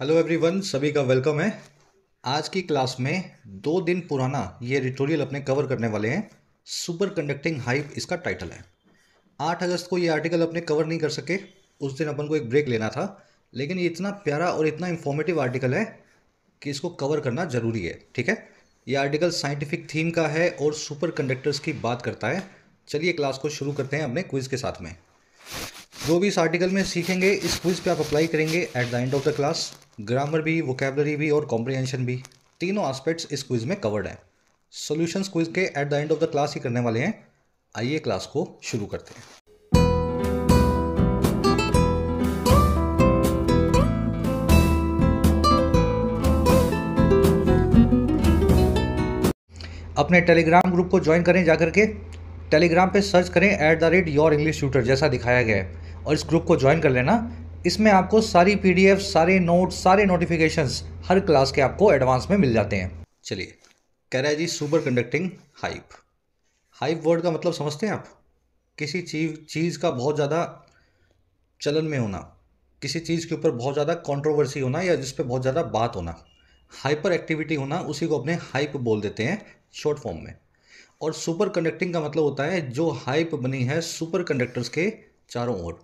Hello everyone सभी का welcome है आज की क्लास में दो दिन पुराना ये रिटोरियल अपने कवर करने वाले हैं सुपर कंडक्टिंग हाइप इसका टाइटल है आठ अगस्त को ये आर्टिकल अपने कवर नहीं कर सके उस दिन अपन को एक ब्रेक लेना था लेकिन ये इतना प्यारा और इतना इन्फॉर्मेटिव आर्टिकल है कि इसको कवर करना ज़रूरी है ठीक है ये आर्टिकल साइंटिफिक थीम का है और सुपर कंडक्टर्स की बात करता है चलिए क्लास को शुरू करते हैं अपने क्विज़ के साथ में जो भी इस आर्टिकल में सीखेंगे इस क्विज़ पे आप अप्लाई करेंगे at the end of the class grammar भी वोकेबलरी भी और कॉम्प्रीहेंशन भी तीनों आस्पेक्ट्स इस क्विज़ में कवर्ड हैं सोल्यूशन क्विज़ के at the end of the class ही करने वाले हैं आइए क्लास को शुरू करते हैं अपने टेलीग्राम ग्रुप को ज्वाइन करें जाकर के टेलीग्राम पे सर्च करें at the rate your English tutor जैसा दिखाया गया है और इस ग्रुप को ज्वाइन कर लेना इसमें आपको सारी पी सारे नोट सारे नोटिफिकेशंस हर क्लास के आपको एडवांस में मिल जाते हैं चलिए कह रहा है जी super conducting hype hype word का मतलब समझते हैं आप किसी चीज चीज़ का बहुत ज़्यादा चलन में होना किसी चीज़ के ऊपर बहुत ज़्यादा कंट्रोवर्सी होना या जिस पर बहुत ज़्यादा बात होना हाइपर एक्टिविटी होना उसी को अपने हाइप बोल देते हैं शॉर्ट फॉर्म में और सुपर कंडक्टिंग का मतलब होता है जो हाइप बनी है सुपर कंडक्टर्स के चारों ओर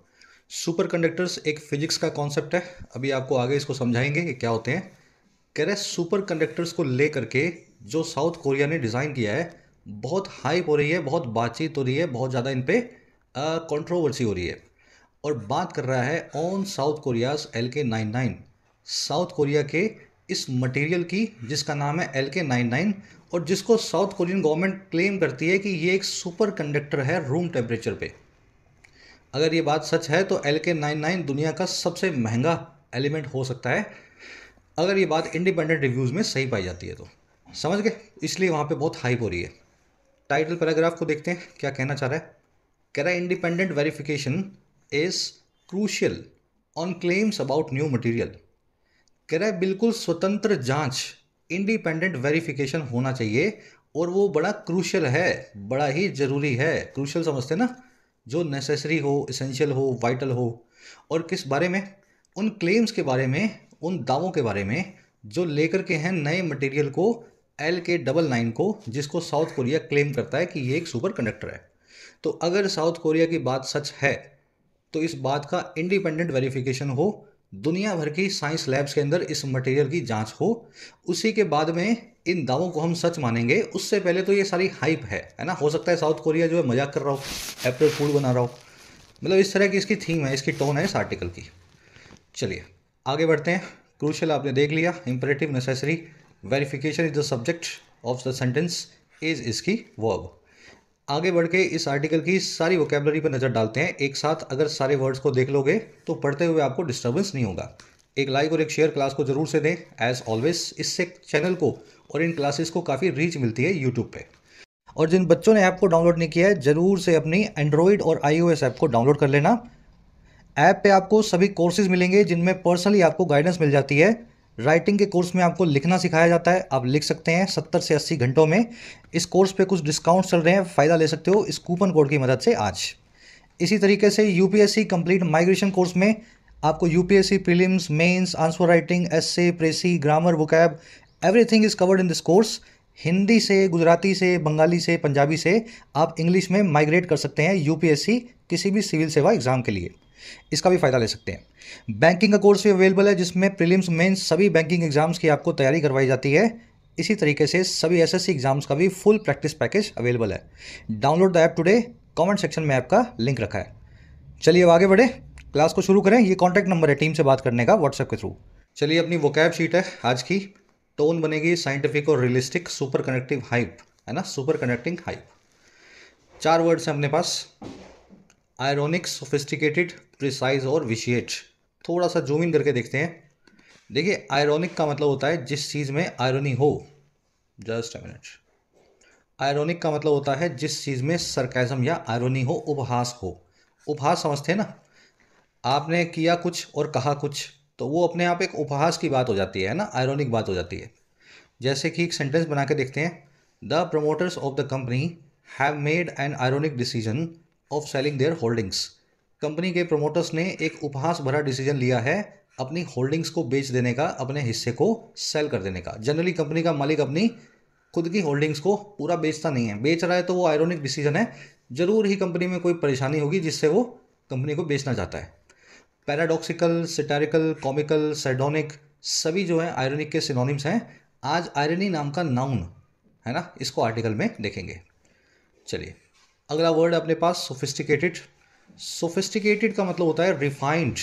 सुपर कंडक्टर्स एक फिजिक्स का कॉन्सेप्ट है अभी आपको आगे इसको समझाएंगे कि क्या होते हैं कह रहे सुपर कंडक्टर्स को लेकर के जो साउथ कोरिया ने डिज़ाइन किया है बहुत हाइप हो रही है बहुत बातचीत हो रही है बहुत ज़्यादा इन पर कॉन्ट्रोवर्सी हो रही है और बात कर रहा है on South Korea's L K nine nine South Korea के इस मटेरियल की जिसका नाम है एल के नाइन नाइन और जिसको साउथ कोरियन गवर्नमेंट क्लेम करती है कि ये एक सुपर कंडक्टर है रूम टेम्परेचर पे अगर ये बात सच है तो एल के नाइन नाइन दुनिया का सबसे महंगा एलिमेंट हो सकता है अगर ये बात इंडिपेंडेंट रिव्यूज़ में सही पाई जाती है तो समझ गए इसलिए वहाँ पे बहुत हाइप हो रही है टाइटल पैराग्राफ को देखते हैं क्या कहना चाह रहा है कह रहा है independent verification is crucial on claims about new material कह रहा है बिल्कुल स्वतंत्र जांच इंडिपेंडेंट वेरिफिकेशन होना चाहिए और वो बड़ा क्रूशल है बड़ा ही ज़रूरी है क्रूशल समझते ना जो नेसेसरी हो इसेंशियल हो वाइटल हो और किस बारे में उन क्लेम्स के बारे में उन दावों के बारे में जो लेकर के हैं नए मटेरियल को एल के डबल नाइन को जिसको साउथ कोरिया क्लेम करता है कि ये एक सुपर कंडक्टर है तो अगर साउथ कोरिया की बात सच है तो इस बात का इंडिपेंडेंट वेरिफिकेशन हो दुनिया भर की साइंस लैब्स के अंदर इस मटेरियल की जांच हो उसी के बाद में इन दावों को हम सच मानेंगे उससे पहले तो ये सारी हाइप है है ना हो सकता है साउथ कोरिया जो है मजाक कर रहा हो अप्रैल फूल बना रहा हो मतलब इस तरह की इसकी थीम है इसकी टोन है इस आर्टिकल की चलिए आगे बढ़ते हैं क्रूशल आपने देख लिया imperative necessary verification is the subject of the sentence is इसकी वर्ब आगे बढ़ के इस आर्टिकल की सारी वोकेबलरी पर नज़र डालते हैं एक साथ अगर सारे वर्ड्स को देख लोगे तो पढ़ते हुए आपको डिस्टर्बेंस नहीं होगा एक लाइक और एक शेयर क्लास को ज़रूर से दें एज ऑलवेज इससे चैनल को और इन क्लासेस को काफ़ी रीच मिलती है यूट्यूब पे और जिन बच्चों ने ऐप को डाउनलोड नहीं किया है ज़रूर से अपनी एंड्रॉयड और आईओएस ऐप को डाउनलोड कर लेना ऐप पे आपको सभी कोर्सेज मिलेंगे जिनमें पर्सनली आपको गाइडेंस मिल जाती है राइटिंग के कोर्स में आपको लिखना सिखाया जाता है आप लिख सकते हैं सत्तर से अस्सी घंटों में इस कोर्स पे कुछ डिस्काउंट चल रहे हैं फ़ायदा ले सकते हो इस कूपन कोड की मदद से आज इसी तरीके से यू कंप्लीट माइग्रेशन कोर्स में आपको सी prelims mains answer writing essay precis grammar vocab everything is covered in this course Hindi से गुजराती से बंगाली से पंजाबी से आप इंग्लिश में माइग्रेट कर सकते हैं यूपीएससी किसी भी सिविल सेवा एग्ज़ाम के लिए इसका भी फ़ायदा ले सकते हैं बैंकिंग का कोर्स भी अवेलेबल है जिसमें प्रीलिम्स मेंस सभी बैंकिंग एग्ज़ाम्स की आपको तैयारी करवाई जाती है इसी तरीके से सभी एसएससी एग्ज़ाम्स का भी फुल प्रैक्टिस पैकेज अवेलेबल है download the app today comment section में ऐप का लिंक रखा है चलिए अब आगे बढ़े क्लास को शुरू करें ये कॉन्टैक्ट नंबर है टीम से बात करने का व्हाट्सएप के थ्रू चलिए अपनी वोकैब शीट है आज की टोन बनेगी साइंटिफिक और रियलिस्टिक सुपर कनेक्टिव हाइप है ना सुपर कनेक्टिंग हाइप चार वर्ड्स हैं अपने पास आयरोनिक सोफिस्टिकेटेड प्रिसाइज और विशेष थोड़ा सा जूम इन करके देखते हैं देखिए आयरोनिक का मतलब होता है जिस चीज़ में आयरनी हो जस्ट अ मिनट का मतलब होता है जिस चीज़ में सरकैजम या आयरनी हो उपहास हो उपहास समझते हैं ना आपने किया कुछ और कहा कुछ तो वो अपने आप एक उपहास की बात हो जाती है ना आयरोनिक बात हो जाती है जैसे कि एक सेंटेंस बना के देखते हैं the promoters of the company have made an ironic decision of selling their holdings company के प्रमोटर्स ने एक उपहास भरा डिसीजन लिया है अपनी होल्डिंग्स को बेच देने का अपने हिस्से को सेल कर देने का जनरली कंपनी का मालिक अपनी खुद की होल्डिंग्स को पूरा बेचता नहीं है बेच रहा है तो वो आयरोनिक डिसीजन है ज़रूर ही कंपनी में कोई परेशानी होगी जिससे वो कंपनी को बेचना चाहता है पैराडॉक्सिकल सिटारिकल कॉमिकल सैडोनिक सभी जो है आयरोनिक के सिनोनिम्स हैं आज आयरनी नाम का नाउन है ना इसको आर्टिकल में देखेंगे चलिए अगला वर्ड अपने पास सोफिस्टिकेटेड सोफिस्टिकेटेड का मतलब होता है रिफाइंड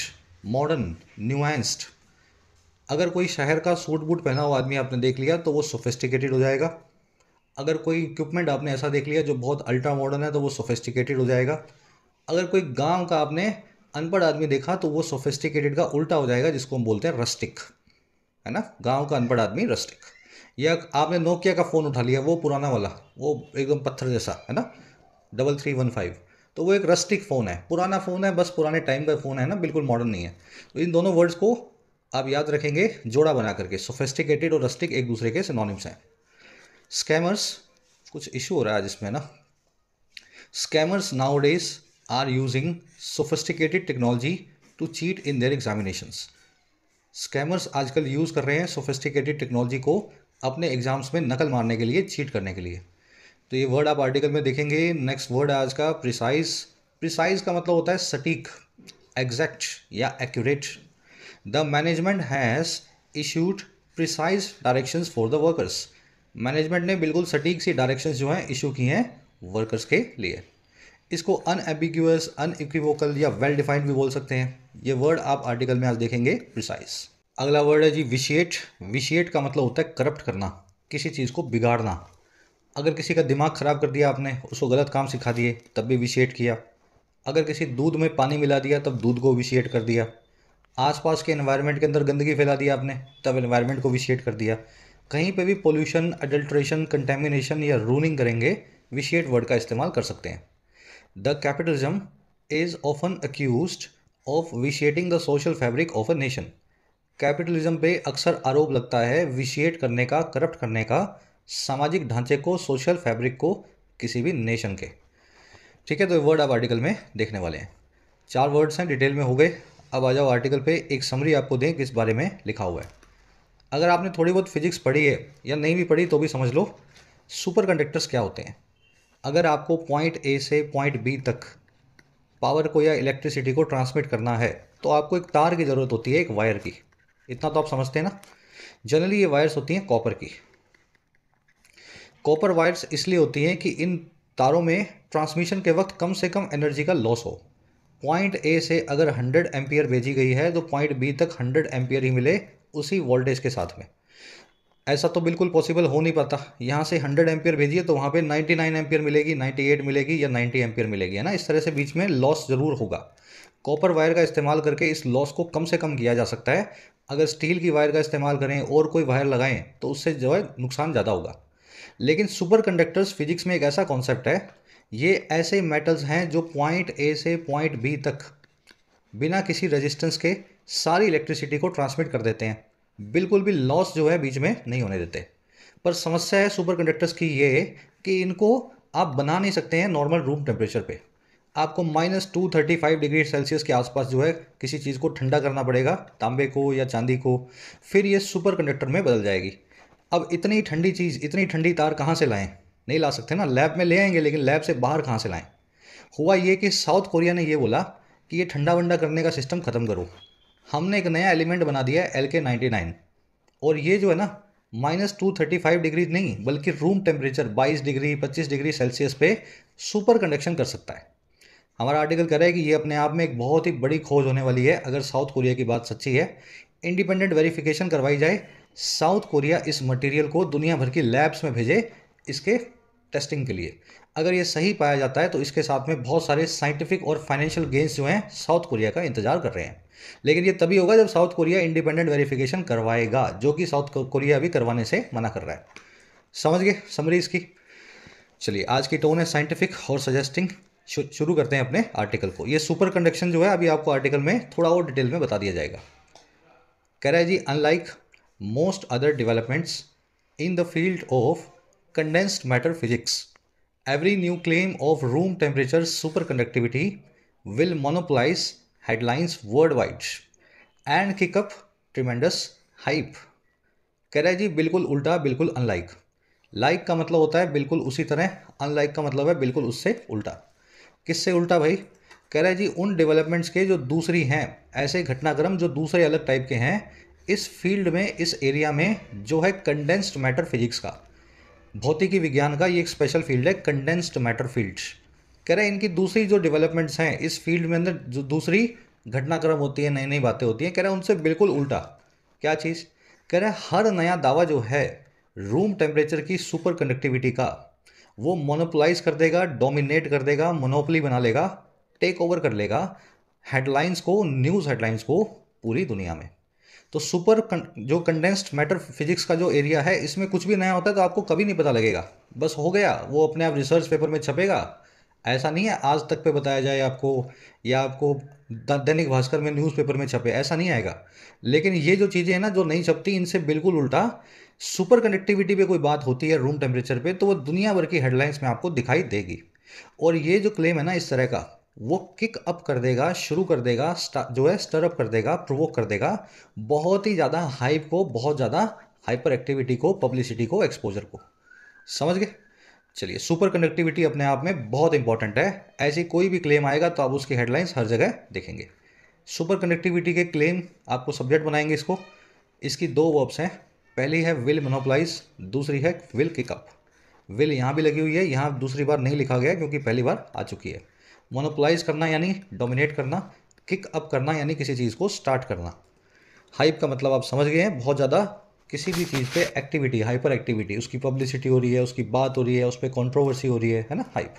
मॉडर्न न्यूएंस्ड अगर कोई शहर का सूट बूट पहना हुआ आदमी आपने देख लिया तो वो सोफिस्टिकेटेड हो जाएगा अगर कोई इक्विपमेंट आपने ऐसा देख लिया जो बहुत अल्ट्रा मॉडर्न है तो वो सोफिस्टिकेटेड हो जाएगा अगर कोई गांव का आपने अनपढ़ आदमी देखा तो वो सोफिस्टिकेटेड का उल्टा हो जाएगा जिसको हम बोलते हैं रस्टिक है ना गाँव का अनपढ़ आदमी रस्टिक या आपने नोकिया का फ़ोन उठा लिया वो पुराना वाला वो एकदम पत्थर जैसा है ना डबल थ्री वन फाइव तो वो एक रस्टिक फ़ोन है पुराना फ़ोन है बस पुराने टाइम का फ़ोन है ना बिल्कुल मॉडर्न नहीं है तो इन दोनों वर्ड्स को आप याद रखेंगे जोड़ा बना करके सोफेस्टिकेटेड और रस्टिक एक दूसरे के सिनोनिम्स हैं स्कैमर्स कुछ इशू हो रहा है जिसमें ना scammers nowadays are using sophisticated technology to cheat in their examinations scammers आजकल यूज़ कर रहे हैं सोफिस्टिकेटेड टेक्नोलॉजी को अपने एग्जाम्स में नकल मारने के लिए चीट करने के लिए तो ये वर्ड आप आर्टिकल में देखेंगे नेक्स्ट वर्ड है आज का प्रिसाइज प्रिसाइज का मतलब होता है सटीक एग्जैक्ट या accurate the management has issued precise directions for the workers management ने बिल्कुल सटीक सी डायरेक्शंस जो हैं इशू की हैं वर्कर्स के लिए इसको अनएबिग्यूस इक्विवोकल या वेल डिफाइंड भी बोल सकते हैं ये वर्ड आप आर्टिकल में आज देखेंगे प्रिसाइज अगला वर्ड है जी विशिएट विशिएट का मतलब होता है करप्ट करना किसी चीज़ को बिगाड़ना अगर किसी का दिमाग ख़राब कर दिया आपने उसको गलत काम सिखा दिए तब भी विशिएट किया अगर किसी दूध में पानी मिला दिया तब दूध को विशिएट कर दिया आसपास के इन्वायरमेंट के अंदर गंदगी फैला दिया आपने तब इन्वायरमेंट को विशिएट कर दिया कहीं पे भी पोल्यूशन अडल्ट्रेशन कंटेमिनेशन या रूनिंग करेंगे विशिएट वर्ड का इस्तेमाल कर सकते हैं the capitalism is often accuse of vitiating the social fabric of a nation capitalism पे अक्सर आरोप लगता है विशिएट करने का करप्ट करने का सामाजिक ढांचे को सोशल फैब्रिक को किसी भी नेशन के ठीक है तो वर्ड आप आर्टिकल में देखने वाले हैं चार वर्ड्स हैं डिटेल में हो गए अब आ जाओ आर्टिकल पे एक समरी आपको दें किस बारे में लिखा हुआ है अगर आपने थोड़ी बहुत फिजिक्स पढ़ी है या नहीं भी पढ़ी तो भी समझ लो सुपर कंडक्टर्स क्या होते हैं अगर आपको पॉइंट ए से पॉइंट बी तक पावर को या इलेक्ट्रिसिटी को ट्रांसमिट करना है तो आपको एक तार की ज़रूरत होती है एक वायर की इतना तो आप समझते हैं ना जनरली ये वायर्स होती हैं कॉपर की कॉपर वायर्स इसलिए होती हैं कि इन तारों में ट्रांसमिशन के वक्त कम से कम एनर्जी का लॉस हो पॉइंट ए से अगर 100 एम्पियर भेजी गई है तो पॉइंट बी तक 100 एम्पियर ही मिले उसी वोल्टेज के साथ में ऐसा तो बिल्कुल पॉसिबल हो नहीं पाता यहाँ से 100 एम्पियर भेजिए तो वहाँ पे 99 एम्पियर मिलेगी 98 मिलेगी या 90 एम्पियर मिलेगी है ना इस तरह से बीच में लॉस ज़रूर होगा कॉपर वायर का इस्तेमाल करके इस लॉस को कम से कम किया जा सकता है अगर स्टील की वायर का इस्तेमाल करें और कोई वायर लगाएं तो उससे जो है नुकसान ज़्यादा होगा लेकिन सुपर कंडक्टर्स फिजिक्स में एक ऐसा कॉन्सेप्ट है ये ऐसे मेटल्स हैं जो पॉइंट ए से पॉइंट बी तक बिना किसी रेजिस्टेंस के सारी इलेक्ट्रिसिटी को ट्रांसमिट कर देते हैं बिल्कुल भी लॉस जो है बीच में नहीं होने देते पर समस्या है सुपर कंडक्टर्स की ये कि इनको आप बना नहीं सकते हैं नॉर्मल रूम टेम्परेचर पे आपको minus two thirty five degree Celsius के आसपास जो है किसी चीज़ को ठंडा करना पड़ेगा तांबे को या चांदी को फिर ये सुपर कंडक्टर में बदल जाएगी अब इतनी ठंडी चीज़ इतनी ठंडी तार कहाँ से लाएं नहीं ला सकते ना लैब में ले आएंगे लेकिन लैब से बाहर कहाँ से लाएं हुआ ये कि साउथ कोरिया ने ये बोला कि ये ठंडा वंडा करने का सिस्टम ख़त्म करो हमने एक नया एलिमेंट बना दिया है एल के नाइन्टी नाइन और ये जो है ना minus two thirty five degree नहीं बल्कि रूम टेम्परेचर बाईस डिग्री पच्चीस डिग्री सेल्सियस पे सुपर कंडक्शन कर सकता है हमारा आर्टिकल कह रहा है कि ये अपने आप में एक बहुत ही बड़ी खोज होने वाली है अगर साउथ कोरिया की बात सच्ची है इंडिपेंडेंट वेरिफिकेशन करवाई जाए साउथ कोरिया इस मटेरियल को दुनिया भर की लैब्स में भेजे इसके टेस्टिंग के लिए अगर ये सही पाया जाता है तो इसके साथ में बहुत सारे साइंटिफिक और फाइनेंशियल गेंस जो हैं साउथ कोरिया का इंतजार कर रहे हैं लेकिन ये तभी होगा जब साउथ कोरिया इंडिपेंडेंट वेरिफिकेशन करवाएगा जो कि साउथ कोरिया अभी करवाने से मना कर रहा है समझ गए समरी इसकी चलिए आज की टोन है साइंटिफिक और सजेस्टिंग शुरू करते हैं अपने आर्टिकल को ये सुपर कंडक्शन जो है अभी आपको आर्टिकल में थोड़ा और डिटेल में बता दिया जाएगा कह रहा है जी unlike most other developments in the field of condensed matter physics. Every new claim of room temperature superconductivity will monopolize headlines worldwide and kick up tremendous hype. कह रहा है जी बिल्कुल उल्टा बिल्कुल अनलाइक लाइक का मतलब होता है बिल्कुल उसी तरह अनलाइक का मतलब है बिल्कुल उससे उल्टा किससे उल्टा भाई कह रहा है जी उन डेवलपमेंट्स के जो दूसरी हैं ऐसे घटनाक्रम जो दूसरे अलग टाइप के हैं इस फील्ड में इस एरिया में जो है कंडेंस्ड मैटर फिजिक्स का भौतिकी विज्ञान का ये एक स्पेशल फील्ड है कंडेंस्ड मैटर फील्ड कह रहे हैं इनकी दूसरी जो डेवलपमेंट्स हैं इस फील्ड में अंदर जो दूसरी घटनाक्रम होती है नई नई बातें होती हैं कह रहे हैं उनसे बिल्कुल उल्टा क्या चीज़ कह रहे हैं हर नया दावा जो है रूम टेम्परेचर की सुपर कंडक्टिविटी का वो मोनोपोलाइज कर देगा डोमिनेट कर देगा मोनोपली बना लेगा टेक ओवर कर लेगा हेडलाइंस को न्यूज़ हेडलाइंस को पूरी दुनिया में तो सुपर जो कंडेंस्ड मैटर फिजिक्स का जो एरिया है इसमें कुछ भी नया होता है तो आपको कभी नहीं पता लगेगा बस हो गया वो अपने आप रिसर्च पेपर में छपेगा ऐसा नहीं है आज तक पे बताया जाए आपको या आपको दैनिक भास्कर में न्यूज़पेपर में छपे ऐसा नहीं आएगा लेकिन ये जो चीज़ें हैं ना जो नहीं छपती इनसे बिल्कुल उल्टा सुपर कंडक्टिविटी पे कोई बात होती है रूम टेम्परेचर पे तो वो दुनिया भर की हेडलाइंस में आपको दिखाई देगी और ये जो क्लेम है ना इस तरह का वो किक अप कर देगा शुरू कर देगा जो है स्टर अप कर देगा प्रोवोक कर देगा बहुत ही ज़्यादा हाइप को बहुत ज़्यादा हाइपर एक्टिविटी को पब्लिसिटी को एक्सपोजर को समझ गए चलिए सुपर कंडक्टिविटी अपने आप में बहुत इंपॉर्टेंट है ऐसी कोई भी क्लेम आएगा तो आप उसकी हेडलाइंस हर जगह देखेंगे सुपर कंडक्टिविटी के क्लेम आपको सब्जेक्ट बनाएंगे इसको इसकी दो वर्ब्स हैं पहली है विल मोनोप्लाइज दूसरी है विल किकअप विल यहाँ भी लगी हुई है यहाँ दूसरी बार नहीं लिखा गया क्योंकि पहली बार आ चुकी है मोनोपोलाइज करना यानी डोमिनेट करना किक अप करना यानी किसी चीज़ को स्टार्ट करना हाइप का मतलब आप समझ गए हैं बहुत ज़्यादा किसी भी चीज़ पे एक्टिविटी हाइपर एक्टिविटी उसकी पब्लिसिटी हो रही है उसकी बात हो रही है उस पर कॉन्ट्रोवर्सी हो रही है है ना हाइप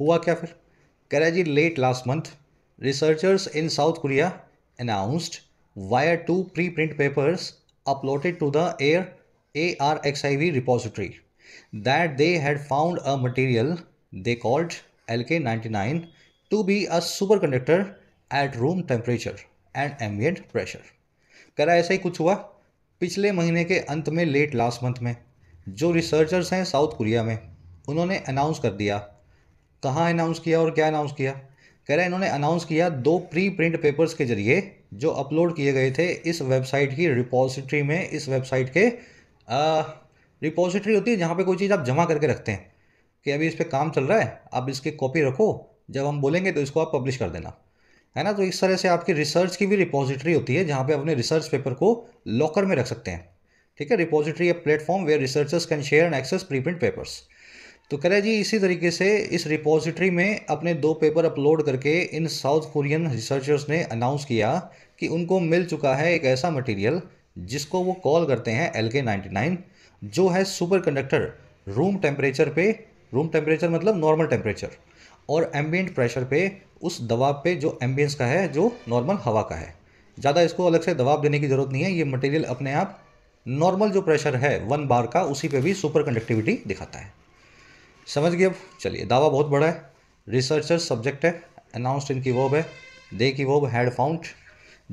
हुआ क्या फिर कह रहे जी late last month researchers in South Korea announced via two preprint papers uploaded to the air A R X I V repository that they had found a material they called L K LK99 to be a superconductor at room temperature pressure कह रहा करा ऐसा ही कुछ हुआ पिछले महीने के अंत में लेट लास्ट मंथ में जो रिसर्चर्स हैं साउथ कोरिया में उन्होंने अनाउंस कर दिया कहाँ अनाउंस किया और क्या अनाउंस किया कह रहा इन्होंने अनाउंस किया दो प्री प्रिंट पेपर्स के जरिए जो अपलोड किए गए थे इस वेबसाइट की रिपोजिटरी में इस वेबसाइट के रिपोजिटरी होती है जहाँ पे कोई चीज़ आप जमा करके रखते हैं कि अभी इस पर काम चल रहा है आप इसकी कॉपी रखो जब हम बोलेंगे तो इसको आप पब्लिश कर देना है ना तो इस तरह से आपकी रिसर्च की भी रिपोजिटरी होती है जहाँ पे अपने रिसर्च पेपर को लॉकर में रख सकते हैं ठीक है repository a platform where researchers can share and access preprint papers तो कह रहे जी इसी तरीके से इस रिपोजिटरी में अपने दो पेपर अपलोड करके इन साउथ कोरियन रिसर्चर्स ने अनाउंस किया कि उनको मिल चुका है एक ऐसा मटेरियल जिसको वो कॉल करते हैं एल के नाइन्टी नाइन जो है सुपर कंडक्टर रूम टेम्परेचर पे रूम टेम्परेचर मतलब नॉर्मल टेम्परेचर और एम्बियंट प्रेशर पे उस दबाव पे जो एम्बियंस का है जो नॉर्मल हवा का है ज़्यादा इसको अलग से दबाव देने की ज़रूरत नहीं है ये मटेरियल अपने आप नॉर्मल जो प्रेशर है वन बार का उसी पे भी सुपर कंडक्टिविटी दिखाता है समझ गए अब चलिए दावा बहुत बड़ा है रिसर्चर सब्जेक्ट है अनाउंसड इनकी वोब है दे की वोब हैड फाउंड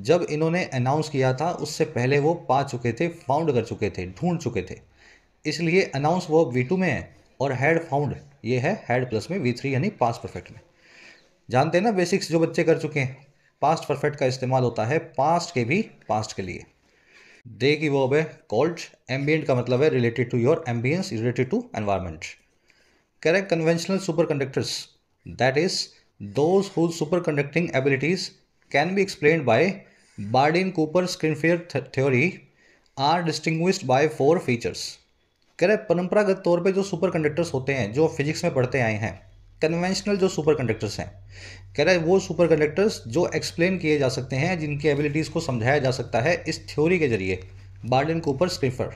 जब इन्होंने अनाउंस किया था उससे पहले वो पा चुके थे फाउंड कर चुके थे ढूंढ चुके थे इसलिए अनाउंस वो वी टू में है और हैड फाउंड ये है हैड प्लस में वी थ्री यानी पास्ट परफेक्ट में जानते हैं ना बेसिक्स जो बच्चे कर चुके हैं पास्ट परफेक्ट का इस्तेमाल होता है पास्ट के भी पास्ट के लिए दे की वो है कॉल्ड एम्बियंट का मतलब है related to your ambience related to environment correct conventional super conductors that is those whose super conducting abilities can be explain by Bardeen Cooper Schrieffer theory are distinguished by four features कह रहे परंपरागत तौर पे जो super conductors होते हैं जो physics में पढ़ते आए हैं कन्वेंशनल जो सुपर कंडक्टर्स हैं कह रहे वो सुपर कंडक्टर्स जो एक्सप्लेन किए जा सकते हैं जिनकी एबिलिटीज़ को समझाया जा सकता है इस थ्योरी के जरिए बार्डन कूपर स्क्रीफर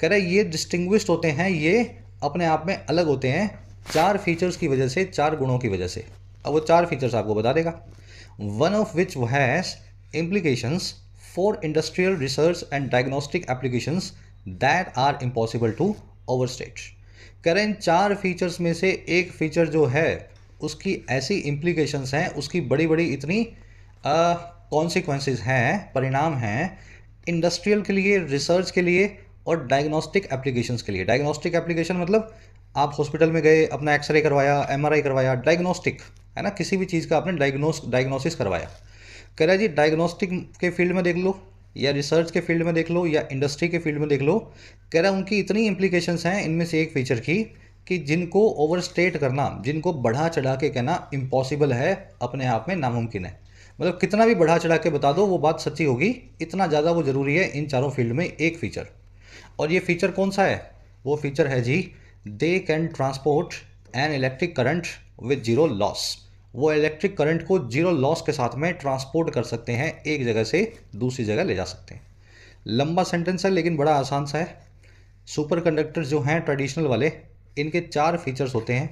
कह रहे ये डिस्टिंग्विश्ड होते हैं ये अपने आप में अलग होते हैं चार फीचर्स की वजह से चार गुणों की वजह से अब वो चार फीचर्स आपको बता देगा one of which has implications for industrial research and diagnostic applications that are impossible to overstate current चार फीचर्स में से एक फीचर जो है उसकी ऐसी इम्प्लीकेशंस हैं उसकी बड़ी बड़ी इतनी कॉन्सिक्वेंसेज हैं परिणाम हैं इंडस्ट्रियल के लिए रिसर्च के लिए और डायग्नोस्टिक एप्लीकेशंस के लिए डायग्नोस्टिक एप्लीकेशन मतलब आप हॉस्पिटल में गए अपना एक्सरे करवाया आई करवाया डायग्नोस्टिक है ना किसी भी चीज़ का आपने डायग्नोस डायग्नोसिस करवाया कह रहा जी डायग्नोस्टिक के फील्ड में देख लो या रिसर्च के फील्ड में देख लो या इंडस्ट्री के फील्ड में देख लो कह रहा उनकी इतनी इम्प्लीकेशंस हैं इनमें से एक फीचर की कि जिनको ओवर स्टेट करना जिनको बढ़ा चढ़ा के कहना इम्पॉसिबल है अपने आप में नामुमकिन है मतलब कितना भी बढ़ा चढ़ा के बता दो वो बात सच्ची होगी इतना ज़्यादा वो ज़रूरी है इन चारों फील्ड में एक फीचर और ये फीचर कौन सा है वो फीचर है जी they can transport an electric current with zero loss वो इलेक्ट्रिक करंट को जीरो लॉस के साथ में ट्रांसपोर्ट कर सकते हैं एक जगह से दूसरी जगह ले जा सकते हैं लंबा सेंटेंस है लेकिन बड़ा आसान सा है सुपर कंडक्टर जो हैं ट्रेडिशनल वाले इनके चार फीचर्स होते हैं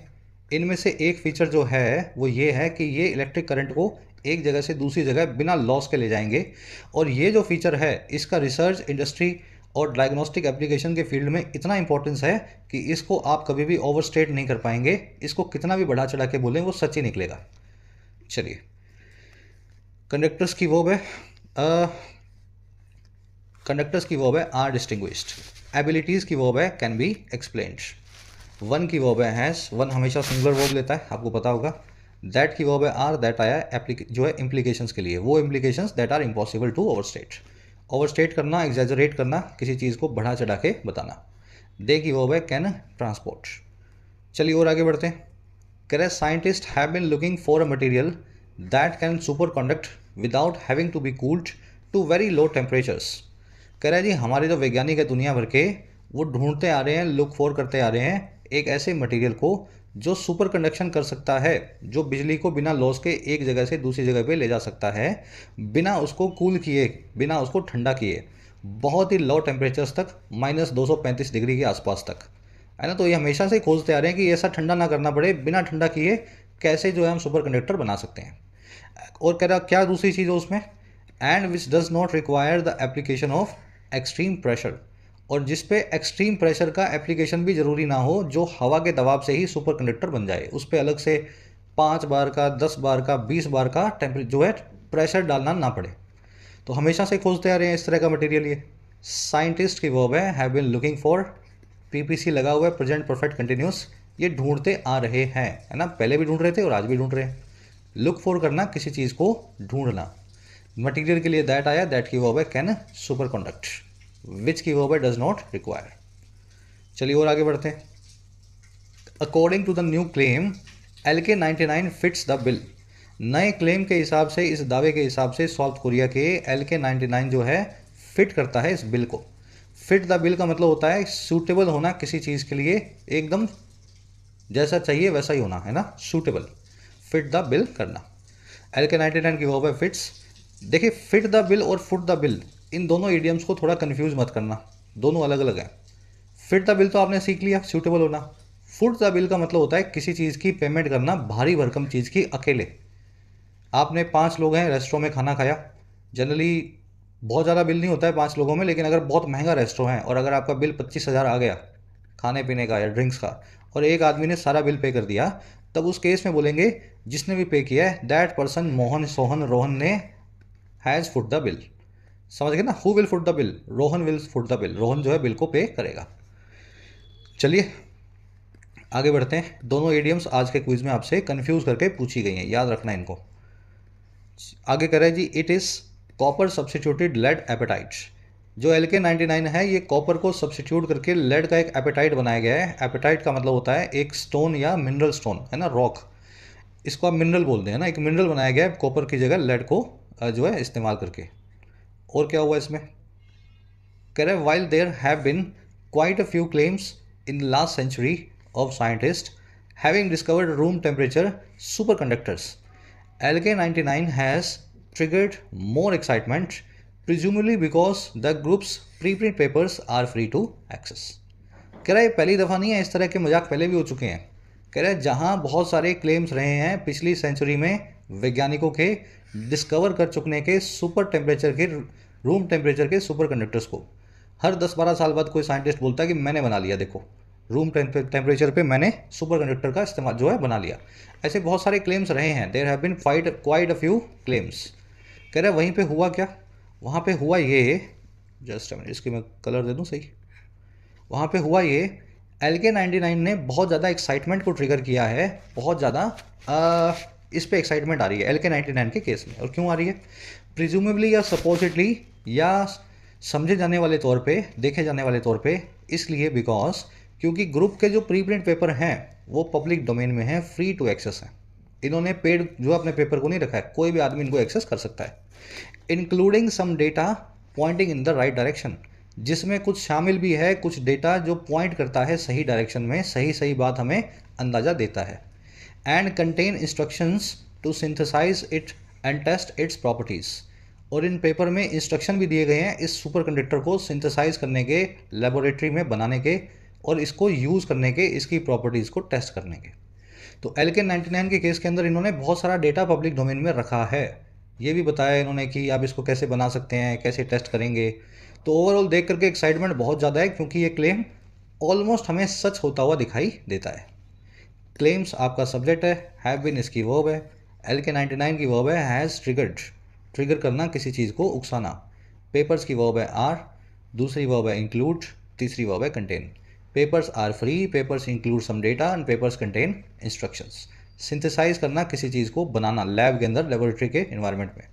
इनमें से एक फीचर जो है वो ये है कि ये इलेक्ट्रिक करंट को एक जगह से दूसरी जगह बिना लॉस के ले जाएंगे और ये जो फीचर है इसका रिसर्च इंडस्ट्री और डायग्नोस्टिक एप्लीकेशन के फील्ड में इतना इंपॉर्टेंस है कि इसको आप कभी भी ओवर स्टेट नहीं कर पाएंगे इसको कितना भी बढ़ा चढ़ा के बोलें वो सच ही निकलेगा चलिए कंडक्टर्स की वो है कंडक्टर्स की वॉब है आर डिस्टिंग्विश्ड एबिलिटीज़ की वॉब है कैन बी एक्सप्लेन्ड वन की वॉब है वन हमेशा सिंगलर वोब लेता है आपको पता होगा दैट की वोब है आर दैट आया एप्लीके जो है इम्प्लीकेशन के लिए वो implication that are impossible to overstate overstate करना एग्जेजरेट करना किसी चीज़ को बढ़ा चढ़ा के बताना दे वो वे कैन ट्रांसपोर्ट चलिए और आगे बढ़ते हैं करे scientist have been looking for a material that can super conduct without having to be cooled to very low temperatures कह रहे जी हमारे जो वैज्ञानिक है दुनिया भर के वो ढूंढते आ रहे हैं लुक फॉर करते आ रहे हैं एक ऐसे मटेरियल को जो सुपर कंडक्शन कर सकता है जो बिजली को बिना लॉस के एक जगह से दूसरी जगह पे ले जा सकता है बिना उसको कूल किए बिना उसको ठंडा किए बहुत ही लो टेम्परेचर्स तक माइनस पैंतीस डिग्री के आसपास तक है ना तो ये हमेशा से खोजते आ रहे हैं कि ऐसा ठंडा ना करना पड़े बिना ठंडा किए कैसे जो है हम सुपर कंडक्टर बना सकते हैं और कह रहा क्या दूसरी चीज़ है उसमें and which does not require the application of extreme pressure और जिस पे एक्सट्रीम प्रेशर का एप्लीकेशन भी ज़रूरी ना हो जो हवा के दबाव से ही सुपर कंडक्टर बन जाए उस पर अलग से पाँच बार का दस बार का बीस बार का टेम्परे जो है प्रेशर डालना ना पड़े तो हमेशा से खोजते आ रहे हैं इस तरह का मटेरियल ये साइंटिस्ट की वर्ब है have been looking for PPC लगा हुआ है प्रेजेंट परफेक्ट कंटिन्यूस ये ढूंढते आ रहे हैं है ना पहले भी ढूंढ रहे थे और आज भी ढूंढ रहे हैं लुक फॉर करना किसी चीज़ को ढूंढना मटेरियल के लिए दैट आया दैट की वर्ब है कैन सुपर कंडक्ट विच की वर्ब डज नॉट रिक्वायर चलिए और आगे बढ़ते हैं according to the new claim L K ninety nine fits the bill नए क्लेम के हिसाब से इस दावे के हिसाब से साउथ कोरिया के एल के नाइन्टी नाइन जो है फिट करता है इस बिल को फिट द बिल का मतलब होता है सूटेबल होना किसी चीज़ के लिए एकदम जैसा चाहिए वैसा ही होना है ना सूटेबल फिट द बिल करना एल के नाइन्टी नाइन की वर्ब है फिट्स देखिए फिट द बिल और फुट द बिल इन दोनों ईडियम्स को थोड़ा कन्फ्यूज मत करना दोनों अलग अलग हैं फिट द बिल तो आपने सीख लिया सूटेबल होना फुट द बिल का मतलब होता है किसी चीज़ की पेमेंट करना भारी भरकम चीज़ की अकेले आपने पाँच लोग हैं रेस्टोरेंट में खाना खाया जनरली बहुत ज़्यादा बिल नहीं होता है पाँच लोगों में लेकिन अगर बहुत महंगा रेस्टोर है और अगर आपका बिल पच्चीस हज़ार आ गया खाने पीने का या ड्रिंक्स का और एक आदमी ने सारा बिल पे कर दिया तब उस केस में बोलेंगे जिसने भी पे किया है दैट पर्सन मोहन सोहन रोहन ने हैज़ फुट द बिल समझ गए ना who will foot the bill Rohan will foot the bill Rohan जो है बिल को पे करेगा चलिए आगे बढ़ते हैं दोनों एडियम्स आज के क्विज में आपसे कंफ्यूज करके पूछी गई हैं याद रखना इनको आगे करें जी it is copper substituted lead apatite जो एल के नाइन्टी नाइन है ये कॉपर को सब्सिट्यूट करके लेड का एक एपेटाइट बनाया गया है एपेटाइट का मतलब होता है एक स्टोन या मिनरल स्टोन है ना रॉक इसको आप मिनरल बोलते हैं ना एक मिनरल बनाया गया है कॉपर की जगह लेड को जो है इस्तेमाल करके और क्या हुआ इसमें कह रहे while there have been quite a few claims in last century of scientist having discovered room temperature super room L K has triggered more excitement presumably because the groups preprint papers are free to access कह रहा है पहली दफ़ा नहीं है इस तरह के मजाक पहले भी हो चुके हैं कह रहे हैं जहाँ बहुत सारे क्लेम्स रहे हैं पिछली सेंचुरी में वैज्ञानिकों के डिस्कवर कर चुकने के सुपर टेम्परेचर के रूम टेम्परेचर के सुपर कंडक्टर्स को हर दस बारह साल बाद कोई साइंटिस्ट बोलता है कि मैंने बना लिया देखो रूम टेम्परेचर पे मैंने सुपर कंडक्टर का इस्तेमाल जो है बना लिया ऐसे बहुत सारे क्लेम्स रहे हैं there have been fight quite a few claims कह रहे वहीं पे हुआ क्या वहाँ पे हुआ ये जस्ट इसकी मैं कलर दे दूँ सही वहाँ पे हुआ ये एल के नाइन्टी नाइन ने बहुत ज़्यादा एक्साइटमेंट को ट्रिगर किया है बहुत ज़्यादा इस पर एक्साइटमेंट आ रही है एल के नाइन्टी नाइन के केस में और क्यों आ रही है प्रिज्यूमेबली या सपोजिटली या समझे जाने वाले तौर पे देखे जाने वाले तौर पे इसलिए बिकॉज क्योंकि ग्रुप के जो प्री प्रिंट पेपर हैं वो पब्लिक डोमेन में हैं फ्री टू एक्सेस हैं इन्होंने पेड जो अपने पेपर को नहीं रखा है कोई भी आदमी इनको एक्सेस कर सकता है including some data pointing in the right direction जिसमें कुछ शामिल भी है कुछ डेटा जो पॉइंट करता है सही डायरेक्शन में सही सही बात हमें अंदाज़ा देता है and contain instructions to synthesise it and test its properties और इन पेपर में इंस्ट्रक्शन भी दिए गए हैं इस सुपर कंडक्टर को सिंथेसाइज करने के लेबोरेटरी में बनाने के और इसको यूज़ करने के इसकी प्रॉपर्टीज़ को टेस्ट करने के तो एल के नाइन्टी नाइन के केस के अंदर इन्होंने बहुत सारा डेटा पब्लिक डोमेन में रखा है ये भी बताया इन्होंने कि आप इसको कैसे बना सकते हैं कैसे टेस्ट करेंगे तो ओवरऑल देख करके एक्साइटमेंट बहुत ज़्यादा है क्योंकि ये क्लेम ऑलमोस्ट हमें सच होता हुआ दिखाई देता है क्लेम्स आपका सब्जेक्ट है हैव बिन इसकी वर्ब है एल के नाइन्टी नाइन की वर्ब है हैज़ ट्रिगर्ड ट्रिगर करना किसी चीज़ को उकसाना पेपर्स की वर्ब है आर दूसरी वर्ब है इंक्लूड तीसरी वर्ब है contain papers are free papers include some data and papers contain instructions synthesise करना किसी चीज़ को बनाना लैब के अंदर लेबोरेटरी के इन्वायरमेंट में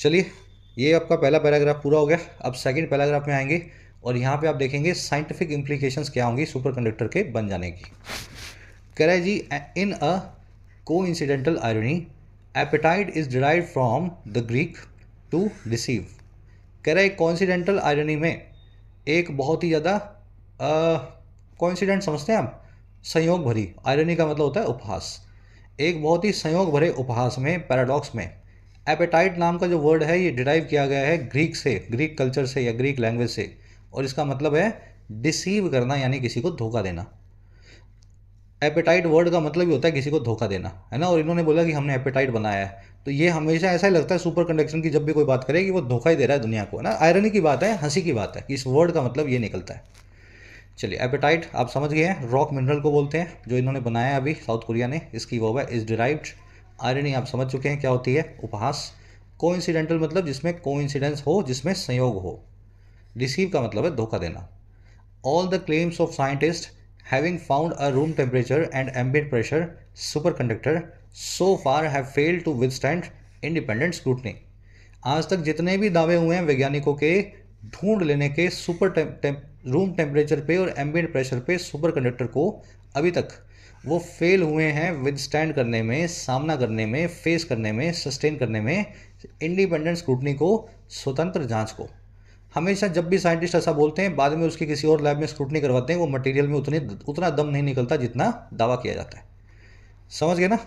चलिए ये आपका पहला पैराग्राफ पूरा हो गया अब सेकेंड पैराग्राफ में आएंगे और यहाँ पे आप देखेंगे साइंटिफिक इम्प्लीकेशंस क्या होंगी सुपर कंडक्टर के बन जाने की इन अ को incidental irony apatite is derive from the Greek to deceive कह रहा है कॉन्सीडेंटल आयरनी में एक बहुत ही ज़्यादा कॉन्सीडेंट समझते हैं आप संयोग भरी आयरनी का मतलब होता है उपहास एक बहुत ही संयोग भरे उपहास में पैराडॉक्स में एपेटाइट नाम का जो वर्ड है ये डिराइव किया गया है ग्रीक से ग्रीक कल्चर से या ग्रीक लैंग्वेज से और इसका मतलब है डिसीव करना यानी किसी को धोखा देना एपेटाइट वर्ड का मतलब ही होता है किसी को धोखा देना है ना और इन्होंने बोला कि हमने एपेटाइट बनाया है तो ये हमेशा ऐसा ही लगता है सुपर कंडक्शन की जब भी कोई बात करे कि वो धोखा ही दे रहा है दुनिया को है ना आयरनी की बात है हंसी की बात है कि इस वर्ड का मतलब ये निकलता है चलिए एपेटाइट आप समझ गए हैं रॉक मिनरल को बोलते हैं जो इन्होंने बनाया अभी साउथ कोरिया ने इसकी वो है इज डिराइव्ड आयरनी आप समझ चुके हैं क्या होती है उपहास कोइंसिडेंटल मतलब जिसमें कोइंसिडेंस हो जिसमें संयोग हो रिसीव का मतलब है धोखा देना all the claims of scientist having found a room temperature and temperature pressure super conductor so far far have to withstand independent scrutiny आज तक जितने भी दावे हुए हैं वैज्ञानिकों के ढूंढ लेने के सुपर टेम, रूम टेम्परेचर पे और एम्बियट प्रेशर पे सुपर कंडक्टर को अभी तक वो फेल हुए हैं विद स्टैंड करने में सामना करने में फेस करने में सस्टेन करने में इंडिपेंडेंट स्क्रूटनी को स्वतंत्र जांच को हमेशा जब भी साइंटिस्ट ऐसा बोलते हैं बाद में उसकी किसी और लैब में स्क्रूटनी करवाते हैं वो मटेरियल में उतने उतना दम नहीं निकलता जितना दावा किया जाता है समझ गए ना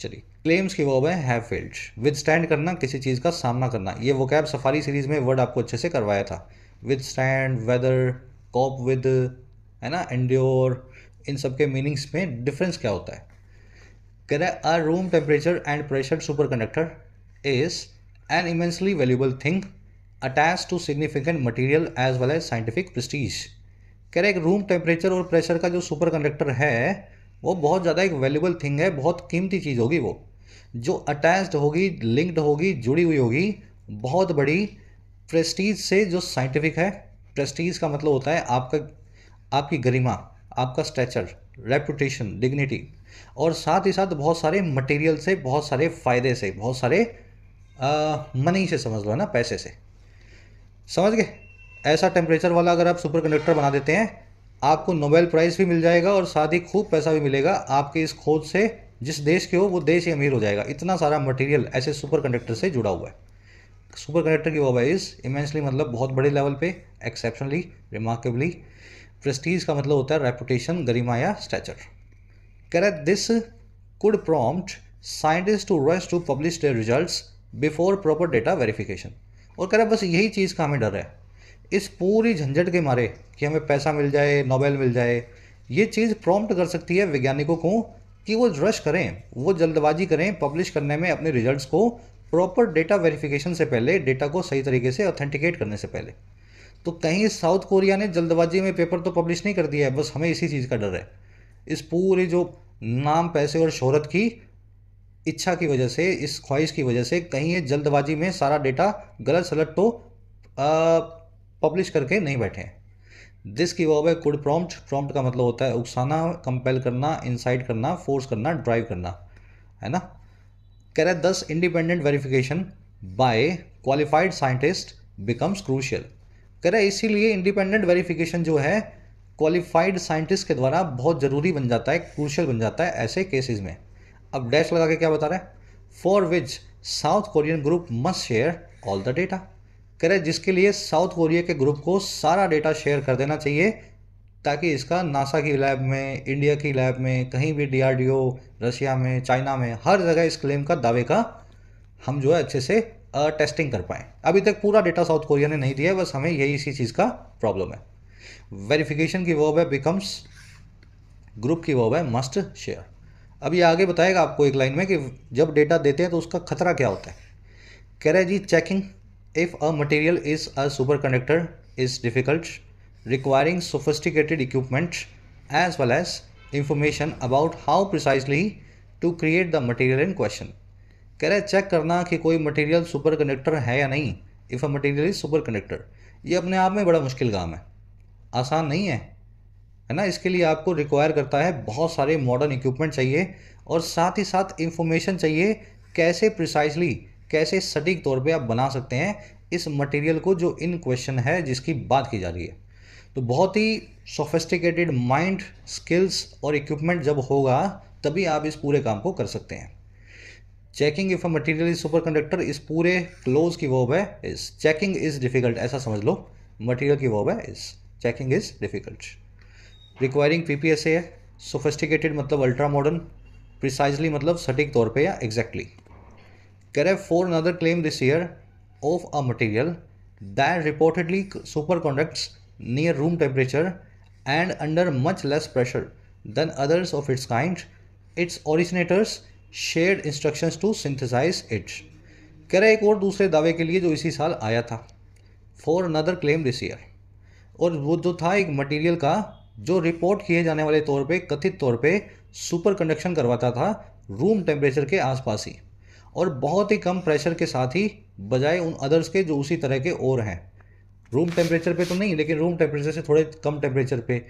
चलिए क्लेम्स की वर्ब है हैव फेल्ड विद स्टैंड करना किसी चीज़ का सामना करना ये वो कैब सफारी सीरीज में वर्ड आपको अच्छे से करवाया था withstand weather cope with है ना एंड्योर इन सब के मीनिंग्स में डिफरेंस क्या होता है कह रहे है room temperature and pressure super conductor is an immensely valuable thing attach to significant material as well as scientific prestige कह रहे रूम टेम्परेचर और प्रेशर का जो सुपर कंडक्टर है वो बहुत ज़्यादा एक वैल्यूबल थिंग है बहुत कीमती चीज़ होगी वो जो अटैच्ड होगी लिंक्ड होगी जुड़ी हुई होगी बहुत बड़ी प्रेस्टीज से जो साइंटिफिक है प्रेस्टीज का मतलब होता है आपका आपकी गरिमा आपका स्ट्रेचर रेपुटेशन डिग्निटी और साथ ही साथ बहुत सारे मटेरियल से बहुत सारे फ़ायदे से बहुत सारे मनी से समझ लो ना पैसे से समझ गए ऐसा टेम्परेचर वाला अगर आप सुपर कंडक्टर बना देते हैं आपको नोबेल प्राइज़ भी मिल जाएगा और साथ ही खूब पैसा भी मिलेगा आपके इस खोज से जिस देश के हो वो देश ही अमीर हो जाएगा इतना सारा मटेरियल ऐसे सुपर कंडक्टर से जुड़ा हुआ है सुपर कंडक्टर की इस इमेंसली मतलब बहुत बड़े लेवल पे एक्सेप्शनली रिमार्केबली प्रेस्टीज का मतलब होता है रेपुटेशन गरिमा या stature correct this could prompt scientist to rush to publish the results before proper data verification और कह रहे बस यही चीज़ का हमें डर है इस पूरी झंझट के मारे कि हमें पैसा मिल जाए नोबेल मिल जाए ये चीज़ प्रॉम्प्ट कर सकती है वैज्ञानिकों को कि वो रश करें वो जल्दबाजी करें पब्लिश करने में अपने रिजल्ट्स को प्रॉपर डेटा वेरिफिकेशन से पहले डेटा को सही तरीके से ऑथेंटिकेट करने से पहले तो कहीं साउथ कोरिया ने जल्दबाजी में पेपर तो पब्लिश नहीं कर दिया है बस हमें इसी चीज़ का डर है इस पूरे जो नाम पैसे और शोहरत की इच्छा की वजह से इस ख्वाहिश की वजह से कहीं ये जल्दबाजी में सारा डेटा गलत सलट तो पब्लिश करके नहीं बैठे दिस की वॉब है कुड प्रॉम्प्ट प्रॉम्प्ट का मतलब होता है उकसाना कंपेल करना इंसाइट करना फोर्स करना ड्राइव करना है ना कह रहे thus independent verification by qualified scientist becomes crucial कह रहे इसीलिए इंडिपेंडेंट वेरिफिकेशन जो है क्वालिफाइड साइंटिस्ट के द्वारा बहुत ज़रूरी बन जाता है क्रूशल बन जाता है ऐसे केसेस में अब डैश लगा के क्या बता रहा है for which South Korean group must share all the data कह रहे जिसके लिए साउथ कोरिया के ग्रुप को सारा डेटा शेयर कर देना चाहिए ताकि इसका नासा की लैब में इंडिया की लैब में कहीं भी डीआरडीओ रशिया में चाइना में हर जगह इस क्लेम का दावे का हम जो है अच्छे से टेस्टिंग कर पाएँ अभी तक पूरा डेटा साउथ कोरिया ने नहीं दिया बस हमें यही इसी चीज़ का प्रॉब्लम है वेरिफिकेशन की वर्ब है बिकम्स ग्रुप की वर्ब है मस्ट शेयर अब ये आगे बताएगा आपको एक लाइन में कि जब डेटा देते हैं तो उसका खतरा क्या होता है कह रहे जी checking if a material is a super conductor is difficult requiring sophisticated equipment as well as information about how precisely to create the material in question कह रहे चेक करना कि कोई मटेरियल सुपर कंडक्टर है या नहीं if a material is superconductor ये अपने आप में बड़ा मुश्किल काम है आसान नहीं है है ना इसके लिए आपको रिक्वायर करता है बहुत सारे मॉडर्न इक्विपमेंट चाहिए और साथ ही साथ इंफॉर्मेशन चाहिए कैसे प्रिसाइसली कैसे सटीक तौर पे आप बना सकते हैं इस मटेरियल को जो इन क्वेश्चन है जिसकी बात की जा रही है तो बहुत ही सोफेस्टिकेटेड माइंड स्किल्स और इक्विपमेंट जब होगा तभी आप इस पूरे काम को कर सकते हैं checking if a material is superconductor इस पूरे क्लोज की वॉब है इस चेकिंग इज डिफिकल्ट ऐसा समझ लो मटेरियल की वॉब है इस चेकिंग इज डिफिकल्ट रिक्वायरिंग पी पी एस ए है सोफिस्टिकेटेड मतलब अल्ट्रा मॉडर्न प्रिसाइजली मतलब सटीक तौर पर या एग्जैक्टली रहे for another claim this year of a material that reportedly superconducts near room temperature and under much less pressure than others of its kind its originators shared instructions to synthesize its कह रहे एक और दूसरे दावे के लिए जो इसी साल आया था for another claim this year और वो जो था एक मटेरियल का जो रिपोर्ट किए जाने वाले तौर पे कथित तौर पे सुपर कंडक्शन करवाता था रूम टेम्परेचर के आसपास ही और बहुत ही कम प्रेशर के साथ ही बजाय उन अदर्स के जो उसी तरह के और हैं रूम टेम्परेचर पे तो नहीं लेकिन रूम टेम्परेचर से थोड़े कम टेम्परेचर पे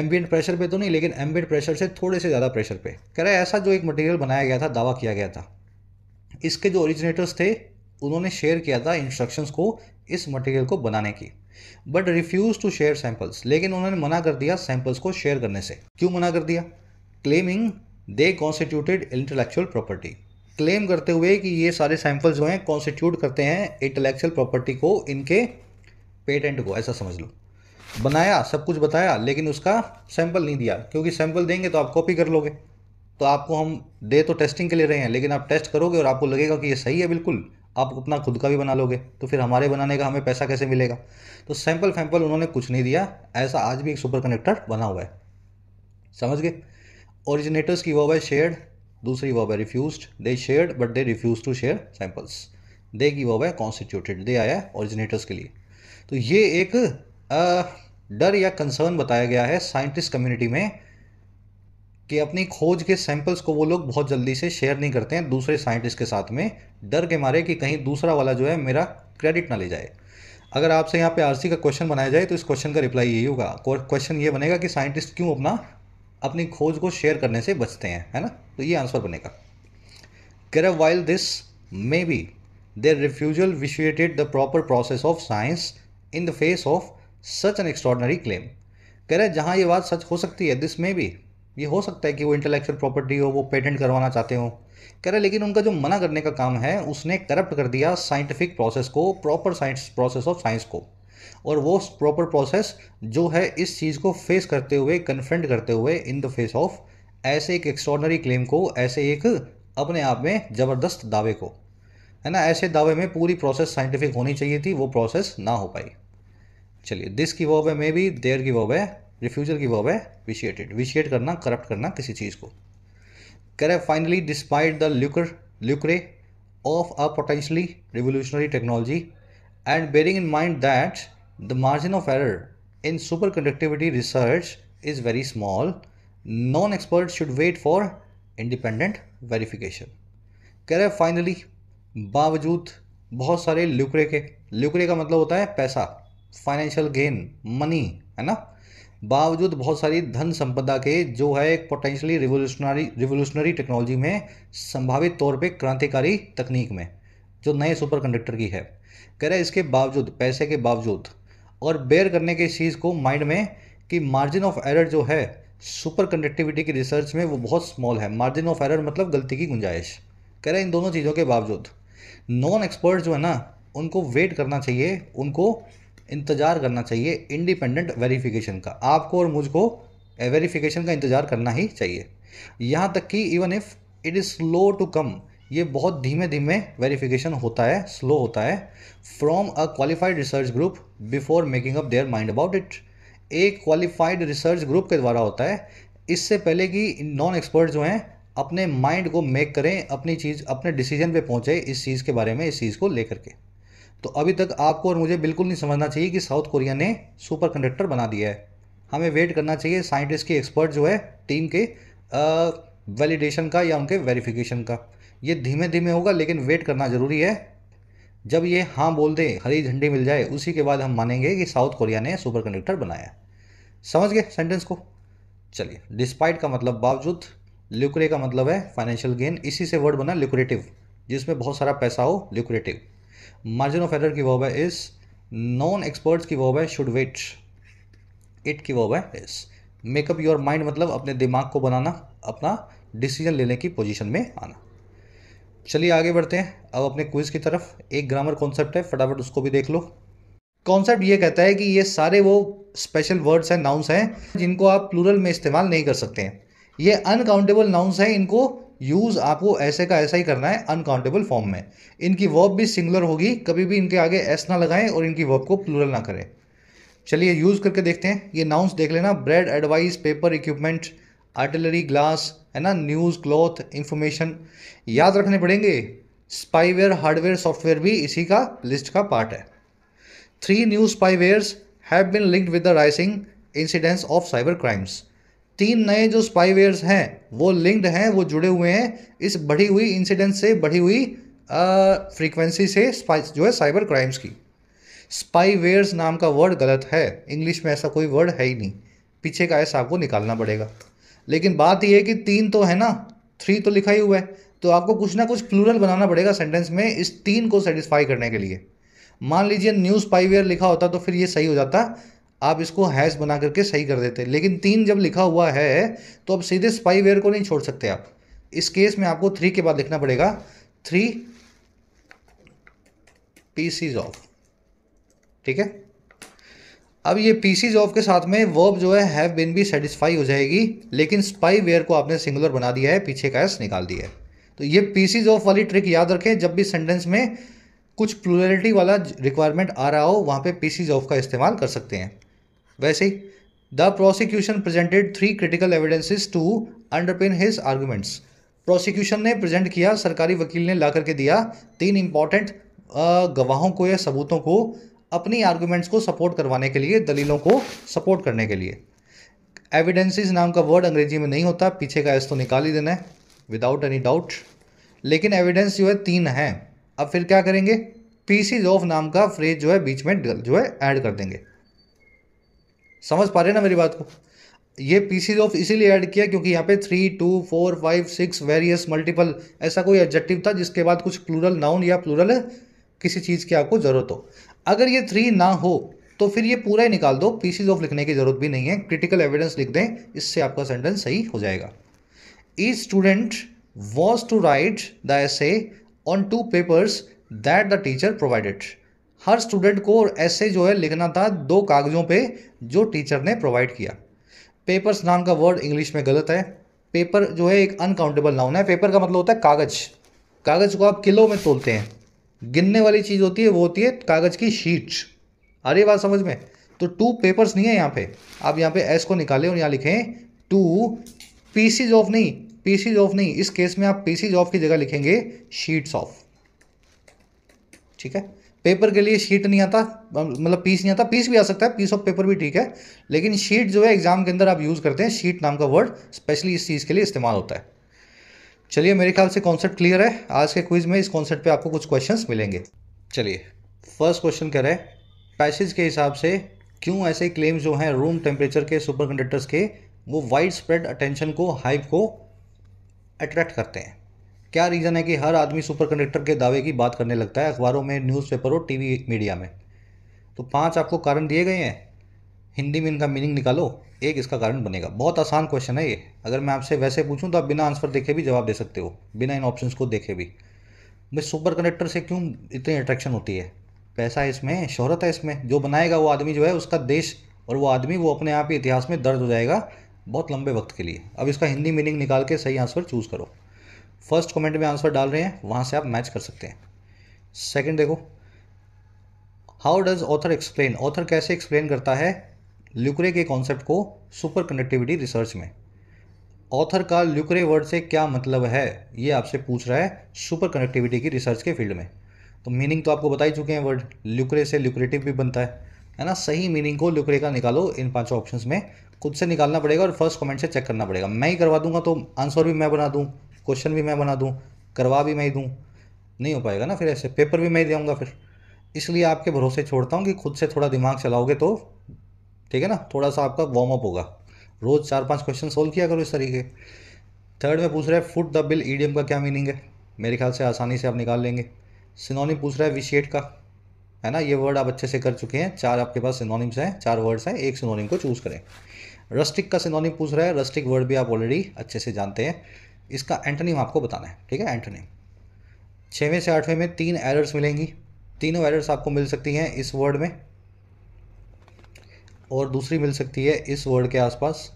एम्बियट प्रेशर पे तो नहीं लेकिन एम्बियट प्रेशर से थोड़े से ज़्यादा प्रेशर पे कह रहा है ऐसा जो एक मटेरियल बनाया गया था दावा किया गया था इसके जो ओरिजिनेटर्स थे उन्होंने शेयर किया था इंस्ट्रक्शंस को इस मटेरियल को बनाने की but refuse to share samples लेकिन उन्होंने मना कर दिया सैंपल्स को शेयर करने से क्यों मना कर दिया claiming they constituted intellectual property claim करते हुए कि ये सारे सैंपल्स जो हैं कॉन्स्टिट्यूट करते हैं इंटेलेक्चुअल प्रॉपर्टी को इनके पेटेंट को ऐसा समझ लो बनाया सब कुछ बताया लेकिन उसका सैंपल नहीं दिया क्योंकि सैंपल देंगे तो आप कॉपी कर लोगे तो आपको हम दे तो टेस्टिंग के लिए रहे हैं लेकिन आप टेस्ट करोगे और आपको लगेगा कि ये सही है बिल्कुल आप अपना खुद का भी बना लोगे तो फिर हमारे बनाने का हमें पैसा कैसे मिलेगा तो सैंपल फैंपल उन्होंने कुछ नहीं दिया ऐसा आज भी एक सुपर कनेक्टर बना हुआ है समझ गए ओरिजिनेटर्स की वॉब है शेयर्ड दूसरी वॉब है refuse they shared but they refuse to share samples they की वॉब है कॉन्स्टिट्यूटेड दे आया ओरिजिनेटर्स के लिए तो ये एक आ, डर या कंसर्न बताया गया है साइंटिस्ट कम्युनिटी में कि अपनी खोज के सैंपल्स को वो लोग बहुत जल्दी से शेयर नहीं करते हैं दूसरे साइंटिस्ट के साथ में डर के मारे कि कहीं दूसरा वाला जो है मेरा क्रेडिट ना ले जाए अगर आपसे यहाँ पे आरसी का क्वेश्चन बनाया जाए तो इस क्वेश्चन का रिप्लाई यही होगा क्वेश्चन ये बनेगा कि साइंटिस्ट क्यों अपना अपनी खोज को शेयर करने से बचते हैं है ना तो ये आंसर बनेगा कैर while this may be their refusal vitiated the proper process of science in the face of such an extraordinary claim कह रहे जहाँ ये बात सच हो सकती है दिस मे बी ये हो सकता है कि वो इंटेलेक्चुअल प्रॉपर्टी हो वो पेटेंट करवाना चाहते हो कह रहे लेकिन उनका जो मना करने का काम है उसने करप्ट कर दिया साइंटिफिक प्रोसेस को proper science process of science को और वो प्रॉपर प्रोसेस जो है इस चीज़ को फेस करते हुए कन्फ्रंट करते हुए इन द फेस ऑफ ऐसे एक एक्स्ट्रॉडनरी क्लेम को ऐसे एक अपने आप में ज़बरदस्त दावे को है ना ऐसे दावे में पूरी प्रोसेस साइंटिफिक होनी चाहिए थी वो प्रोसेस ना हो पाई चलिए दिस की वॉब है मे बी देयर की वॉब है रिफ्यूजल की वर्ब है विशिएटेड विशिएट करना करप्ट करना किसी चीज़ को कह रहे finally despite the lucre lucre of a potentially revolutionary technology and bearing in mind that the margin of error in superconductivity research is very small non expert should wait for independent verification कह रहे finally बावजूद बहुत सारे ल्यूकरे के ल्यूकरे का मतलब होता है पैसा फाइनेंशियल गेन मनी है ना बावजूद बहुत सारी धन संपदा के जो है एक पोटेंशली रिवोल्यूशनरी रिवोल्यूशनरी टेक्नोलॉजी में संभावित तौर पे क्रांतिकारी तकनीक में जो नए सुपर कंडक्टर की है कह रहे इसके बावजूद पैसे के बावजूद और बेयर करने के चीज़ को माइंड में कि मार्जिन ऑफ एरर जो है सुपर कंडक्टिविटी की रिसर्च में वो बहुत स्मॉल है मार्जिन ऑफ एरर मतलब गलती की गुंजाइश कह रहे इन दोनों चीज़ों के बावजूद नॉन एक्सपर्ट जो है ना उनको वेट करना चाहिए उनको इंतज़ार करना चाहिए इंडिपेंडेंट वेरिफिकेशन का आपको और मुझको वेरिफिकेशन का इंतज़ार करना ही चाहिए यहाँ तक कि even if it is slow to come ये बहुत धीमे धीमे वेरिफिकेशन होता है स्लो होता है from a qualified research group before making up their mind about it एक क्वालिफाइड रिसर्च ग्रुप के द्वारा होता है इससे पहले कि नॉन एक्सपर्ट जो हैं अपने माइंड को मेक करें अपनी चीज़ अपने डिसीजन पे पहुँचे इस चीज़ के बारे में इस चीज़ को लेकर के तो अभी तक आपको और मुझे बिल्कुल नहीं समझना चाहिए कि साउथ कोरिया ने सुपर कंडक्टर बना दिया है हमें वेट करना चाहिए साइंटिस्ट के एक्सपर्ट जो है टीम के वैलिडेशन का या उनके वेरिफिकेशन का ये धीमे धीमे होगा लेकिन वेट करना ज़रूरी है जब ये हाँ बोल दें हरी झंडी मिल जाए उसी के बाद हम मानेंगे कि साउथ कोरिया ने सुपर कंडक्टर बनाया समझ गए सेंटेंस को चलिए डिस्पाइट का मतलब बावजूद लिक्रे का मतलब है फाइनेंशियल गेन इसी से वर्ड बना लिक्रेटिव जिसमें बहुत सारा पैसा हो लिक्रेटिव मार्जिन ऑफ एरर की वर्ब है इस नॉन एक्सपर्ट्स की वर्ब है शुड वेट इट की वर्ब है इस मेकअप योर माइंड मतलब अपने दिमाग को बनाना अपना डिसीजन लेने की पोजीशन में आना चलिए आगे बढ़ते हैं अब अपने क्विज़ की तरफ एक ग्रामर कॉन्सेप्ट है फटाफट उसको भी देख लो कॉन्सेप्ट ये कहता है कि ये सारे वो स्पेशल वर्ड्स हैं नाउंस हैं जिनको आप प्लूरल में इस्तेमाल नहीं कर सकते हैं ये अनकाउंटेबल नाउंस हैं इनको यूज़ आपको ऐसे का ऐसा ही करना है अनकाउंटेबल फॉर्म में इनकी वर्ब भी सिंगुलर होगी कभी भी इनके आगे एस ना लगाएं और इनकी वर्ब को प्लूरल ना करें चलिए यूज़ करके देखते हैं ये नाउंस देख लेना bread advice paper equipment artillery glass है ना न्यूज़ क्लॉथ इंफॉर्मेशन याद रखने पड़ेंगे स्पाईवेयर हार्डवेयर सॉफ्टवेयर भी इसी का लिस्ट का पार्ट है three new spywares have been linked with the rising incidents of cyber crimes तीन नए जो स्पाईवेयर्स हैं वो लिंक्ड हैं वो जुड़े हुए हैं इस बढ़ी हुई इंसिडेंट से बढ़ी हुई फ्रीक्वेंसी से जो है साइबर क्राइम्स की स्पाईवेयर्स नाम का वर्ड गलत है इंग्लिश में ऐसा कोई वर्ड है ही नहीं पीछे का ऐसा आपको निकालना पड़ेगा लेकिन बात यह है कि तीन तो है ना थ्री तो लिखा ही हुआ है तो आपको कुछ ना कुछ प्लूरल बनाना पड़ेगा सेंटेंस में इस तीन को सेटिस्फाई करने के लिए मान लीजिए न्यू स्पाईवेयर लिखा होता तो फिर ये सही हो जाता आप इसको हैश बना करके सही कर देते लेकिन तीन जब लिखा हुआ है तो अब सीधे स्पाईवेयर को नहीं छोड़ सकते आप इस केस में आपको थ्री के बाद लिखना पड़ेगा थ्री पीसीज ऑफ ठीक है अब ये पीसीज ऑफ के साथ में वर्ब जो है हैव बिन भी सेटिस्फाई हो जाएगी लेकिन स्पाई वेयर को आपने सिंगुलर बना दिया है पीछे का एस निकाल दिया है तो ये पीसीज ऑफ वाली ट्रिक याद रखें जब भी सेंटेंस में कुछ प्लूरलिटी वाला रिक्वायरमेंट आ रहा हो वहाँ पे पीसीज ऑफ का इस्तेमाल कर सकते हैं वैसे ही the prosecution presented three critical evidences to underpin his arguments prosecution ने प्रेजेंट किया सरकारी वकील ने ला करके दिया तीन इंपॉर्टेंट गवाहों को या सबूतों को अपनी आर्ग्यूमेंट्स को सपोर्ट करवाने के लिए दलीलों को सपोर्ट करने के लिए एविडेंसेस नाम का वर्ड अंग्रेजी में नहीं होता पीछे का एस तो निकाल ही देना है विदाउट एनी डाउट लेकिन एविडेंस जो है तीन हैं अब फिर क्या करेंगे पीसीज ऑफ नाम का फ्रेज जो है बीच में जो है ऐड कर देंगे समझ पा रहे ना मेरी बात को ये पीसीज ऑफ तो इसीलिए ऐड किया क्योंकि यहाँ पे three two four five six various multiple ऐसा कोई एडजेक्टिव था जिसके बाद कुछ प्लूरल नाउन या प्लूरल किसी चीज़ की आपको ज़रूरत हो अगर ये थ्री ना हो तो फिर ये पूरा ही निकाल दो पीसीज ऑफ लिखने की ज़रूरत भी नहीं है क्रिटिकल एविडेंस लिख दें इससे आपका सेंटेंस सही हो जाएगा each student was to write the essay on two papers that the teacher provided हर स्टूडेंट को ऐसे जो है लिखना था दो कागज़ों पे जो टीचर ने प्रोवाइड किया पेपर्स नाम का वर्ड इंग्लिश में गलत है पेपर जो है एक अनकाउंटेबल नाउन है पेपर का मतलब होता है कागज़ कागज़ को आप किलो में तोलते हैं गिनने वाली चीज़ होती है वो होती है कागज़ की शीट आ रही बात समझ में तो टू पेपर्स नहीं है यहाँ पे आप यहाँ पे एस को निकालें और यहाँ लिखें टू पीसीज ऑफ नहीं पीसीज ऑफ नहीं इस केस में आप पीसीज ऑफ की जगह लिखेंगे शीट्स ऑफ ठीक है पेपर के लिए शीट नहीं आता मतलब पीस नहीं आता पीस भी आ सकता है पीस ऑफ पेपर भी ठीक है लेकिन शीट जो है एग्ज़ाम के अंदर आप यूज़ करते हैं शीट नाम का वर्ड स्पेशली इस चीज़ के लिए इस्तेमाल होता है चलिए मेरे ख्याल से कॉन्सेप्ट क्लियर है आज के क्विज में इस कॉन्सेप्ट पे आपको कुछ क्वेश्चंस मिलेंगे चलिए फर्स्ट क्वेश्चन कह रहे हैं पैसेज के हिसाब से क्यों ऐसे क्लेम्स जो हैं रूम टेम्परेचर के सुपर कंडक्टर्स के वो वाइड स्प्रेड अटेंशन को हाइप को अट्रैक्ट करते हैं क्या रीज़न है कि हर आदमी सुपर कंडक्टर के दावे की बात करने लगता है अखबारों में न्यूज़पेपर और टीवी मीडिया में तो पांच आपको कारण दिए गए हैं हिंदी में इनका मीनिंग निकालो एक इसका कारण बनेगा बहुत आसान क्वेश्चन है ये अगर मैं आपसे वैसे पूछूं तो आप बिना आंसर देखे भी जवाब दे सकते हो बिना इन ऑप्शंस को देखे भी भाई सुपर कंडक्टर से क्यों इतनी अट्रैक्शन होती है पैसा है इसमें शोहरत है इसमें जो बनाएगा वो आदमी जो है उसका देश और वो आदमी वो अपने आप ही इतिहास में दर्ज हो जाएगा बहुत लंबे वक्त के लिए अब इसका हिंदी मीनिंग निकाल के सही आंसर चूज़ करो फर्स्ट कमेंट में आंसर डाल रहे हैं वहां से आप मैच कर सकते हैं सेकंड देखो how does author explain author कैसे एक्सप्लेन करता है ल्यूक्रे के कॉन्सेप्ट को सुपर कनेक्टिविटी रिसर्च में ऑथर का ल्यूक्रे वर्ड से क्या मतलब है ये आपसे पूछ रहा है सुपर कनेक्टिविटी की रिसर्च के फील्ड में तो मीनिंग तो आपको बता ही चुके हैं वर्ड ल्यूक्रे से ल्यूक्रेटिव भी बनता है है ना सही मीनिंग को ल्यूक्रे का निकालो इन पांचों ऑप्शंस में खुद से निकालना पड़ेगा और फर्स्ट कमेंट से चेक करना पड़ेगा मैं ही करवा दूंगा तो आंसर भी मैं बना दूँ क्वेश्चन भी मैं बना दूँ करवा भी मैं ही दूँ नहीं हो पाएगा ना फिर ऐसे पेपर भी मैं ही दूँगा फिर इसलिए आपके भरोसे छोड़ता हूँ कि खुद से थोड़ा दिमाग चलाओगे तो ठीक है ना थोड़ा सा आपका वार्म अप होगा रोज़ चार पांच क्वेश्चन सोल्व किया करो इस तरीके थर्ड में पूछ रहा है फुट द बिल ईडीएम का क्या मीनिंग है मेरे ख्याल से आसानी से आप निकाल लेंगे सिनोनिम पूछ रहा है विशेट का है ना ये वर्ड आप अच्छे से कर चुके हैं चार आपके पास सिनोनिम्स हैं चार वर्ड्स हैं एक सिनोनिम को चूज़ करें रस्टिक का सिनोनिम पूछ रहा है रस्टिक वर्ड भी आप ऑलरेडी अच्छे से जानते हैं इसका एंटनीम आपको बताना है ठीक है एंटनीम छवें से आठवें में तीन एरर्स मिलेंगी तीनों एरर्स आपको मिल सकती हैं इस वर्ड में और दूसरी मिल सकती है इस वर्ड के आसपास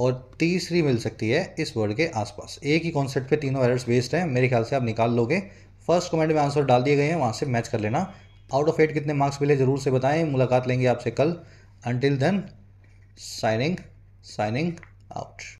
और तीसरी मिल सकती है इस वर्ड के आसपास एक ही कॉन्सेप्ट पे तीनों एरर्स बेस्ड हैं मेरे ख्याल से आप निकाल लोगे फर्स्ट कमेंट में आंसर डाल दिए गए हैं वहाँ से मैच कर लेना आउट ऑफ एट कितने मार्क्स मिले ज़रूर से बताएं मुलाकात लेंगे आपसे कल until then signing signing out